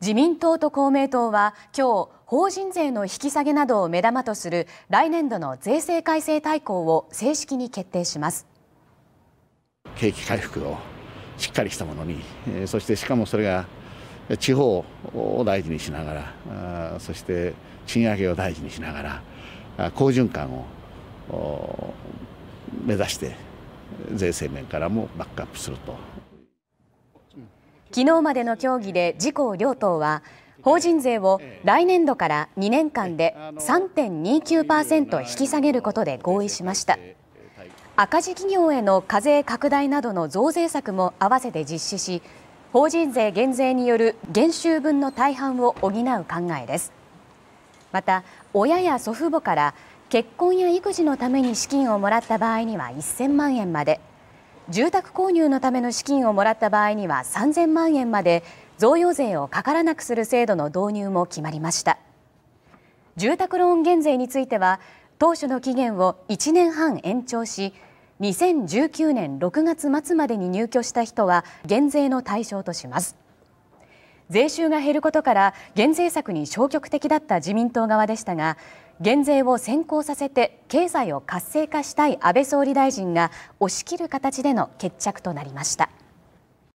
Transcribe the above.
自民党と公明党は今日法人税の引き下げなどを目玉とする来年度の税制改正大綱を正式に決定します景気回復をしっかりしたものにそしてしかもそれが地方を大事にしながらそして賃上げを大事にしながら好循環を目指して税制面からもバックアップすると。昨日までの協議で自公両党は法人税を来年度から2年間で3.29％引き下げることで合意しました赤字企業への課税拡大などの増税策も合わせて実施し法人税減税による減収分の大半を補う考えですまた親や祖父母から結婚や育児のために資金をもらった場合には1000万円まで住宅購入のための資金をもらった場合には3000万円まで贈与税をかからなくする制度の導入も決まりました住宅ローン減税については当初の期限を1年半延長し2019年6月末までに入居した人は減税の対象とします税収が減ることから減税策に消極的だった自民党側でしたが減税を先行させて経済を活性化したい安倍総理大臣が押し切る形での決着となりました。